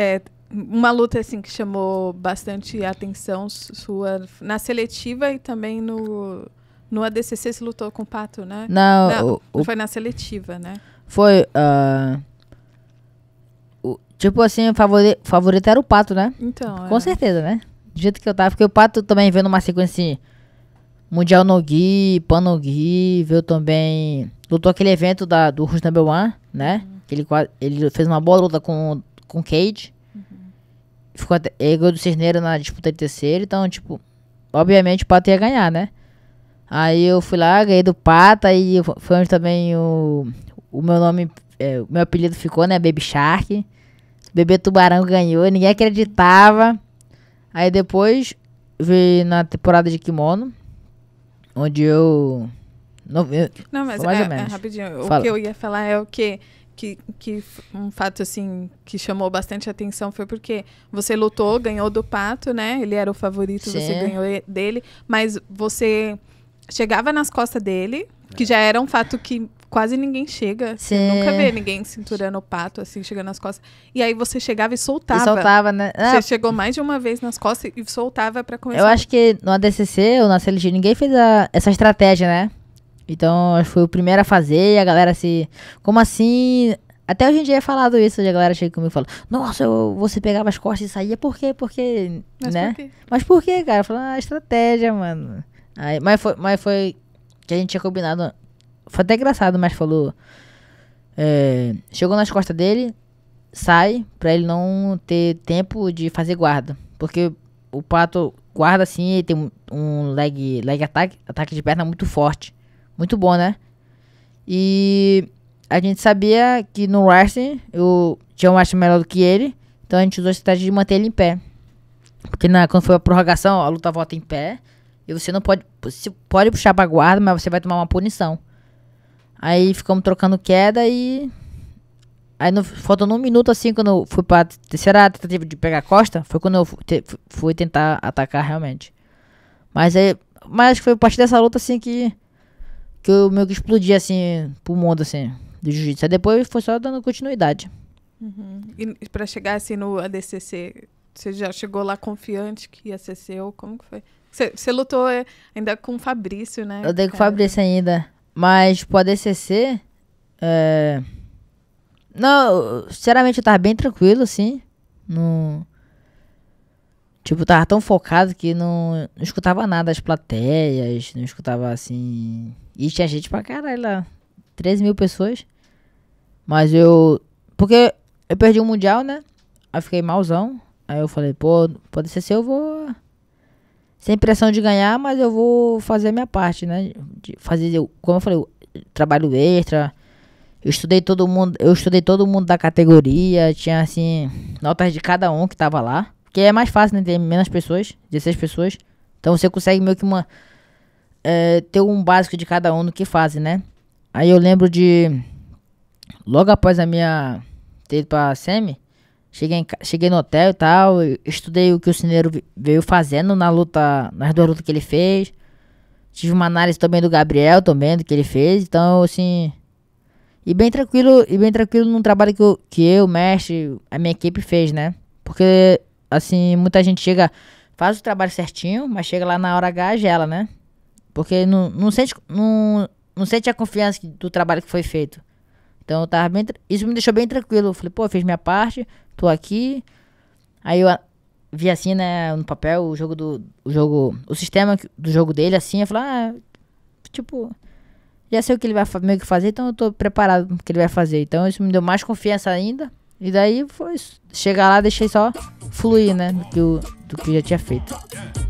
É, uma luta assim que chamou bastante atenção sua na seletiva e também no no ADCC se lutou com o Pato, né? Não, Não o, foi na seletiva, né? Foi uh, o, tipo assim, o favorito era o Pato, né? Então, é. com é. certeza, né? Do jeito que eu tava, porque o Pato também veio numa sequência assim, Mundial Nogui, Pan Nogui, veio também lutou aquele evento da do Rush Number One, né? Uhum. Ele ele fez uma boa luta com com Cade. Uhum. Ficou até, ele ganhou do Cisneiro na disputa de terceiro, então, tipo, obviamente o Pato ia ganhar, né? Aí eu fui lá, ganhei do Pata e foi onde também o, o meu nome, é, o meu apelido ficou, né? Baby Shark. Bebê Tubarão ganhou, ninguém acreditava. Aí depois vi na temporada de Kimono, onde eu. Não, eu, não mas mais é, ou é menos. É, rapidinho, Fala. o que eu ia falar é o que que, que um fato assim que chamou bastante atenção foi porque você lutou, ganhou do Pato, né? Ele era o favorito, Sim. você ganhou dele, mas você chegava nas costas dele, que já era um fato que quase ninguém chega. Você nunca vê ninguém cinturando o pato, assim, chegando nas costas. E aí você chegava e soltava. E soltava, né? Ah, você chegou mais de uma vez nas costas e soltava para começar. Eu acho que no ADCC ou na CLG ninguém fez a, essa estratégia, né? Então, acho que foi o primeiro a fazer e a galera se. Como assim? Até hoje em dia é falado isso, a galera chega comigo e fala, nossa, eu, você pegava as costas e saía, por quê? Porque, mas né? Por quê? Mas por quê, cara? falou ah, estratégia, mano. Aí, mas, foi, mas foi que a gente tinha combinado, foi até engraçado, mas falou, é, chegou nas costas dele, sai, pra ele não ter tempo de fazer guarda. Porque o pato guarda assim, e tem um leg, leg ataque, ataque de perna muito forte. Muito bom, né? E a gente sabia que no wrestling eu tinha um wrestling melhor do que ele. Então a gente usou a estratégia de manter ele em pé. Porque na, quando foi a prorrogação, a luta volta em pé. E você não pode. Você pode puxar pra guarda, mas você vai tomar uma punição. Aí ficamos trocando queda e. Aí no, faltando um minuto assim, quando eu fui pra terceira tentativa de pegar a costa, foi quando eu te, fui tentar atacar realmente. Mas aí. Mas foi a partir dessa luta assim que que eu meio que explodi, assim, pro mundo, assim, do jiu-jitsu. Aí depois foi só dando continuidade. Uhum. E pra chegar, assim, no ADCC, você já chegou lá confiante que ia ser seu? Como que foi? Você lutou eh, ainda com o Fabrício, né? Eu dei com o Fabrício ainda. Mas pro ADCC, é... Eh, não, sinceramente, eu tava bem tranquilo, assim. No... Tipo, tava tão focado que não, não escutava nada as plateias, não escutava assim. E tinha gente pra caralho lá. 13 mil pessoas. Mas eu. Porque eu perdi o Mundial, né? Aí fiquei malzão. Aí eu falei, pô, pode ser se eu vou. Sem pressão de ganhar, mas eu vou fazer a minha parte, né? De fazer, como eu falei, trabalho extra. Eu estudei todo mundo, eu estudei todo mundo da categoria, tinha assim, notas de cada um que tava lá. Que é mais fácil, né? Tem menos pessoas, 16 pessoas. Então você consegue meio que uma. É, ter um básico de cada um no que fazem, né? Aí eu lembro de. Logo após a minha. ter ido pra SEMI, cheguei, em, cheguei no hotel e tal. Estudei o que o Cineiro veio fazendo na luta. nas duas lutas que ele fez. Tive uma análise também do Gabriel, também, do que ele fez. Então, assim. E bem tranquilo, e bem tranquilo num trabalho que eu, que eu, mestre, a minha equipe fez, né? Porque assim, muita gente chega, faz o trabalho certinho, mas chega lá na hora H gela, né? Porque não, não, sente, não, não sente a confiança do trabalho que foi feito. Então eu tava bem. Isso me deixou bem tranquilo. Eu falei, pô, eu fiz minha parte, tô aqui. Aí eu vi assim, né, no papel, o jogo do. O jogo. O sistema do jogo dele, assim, eu falei, ah, tipo. Já sei o que ele vai meio que fazer, então eu tô preparado pro que ele vai fazer. Então isso me deu mais confiança ainda. E daí foi isso. Chegar lá, deixei só fluir, né? Do que, do que eu já tinha feito.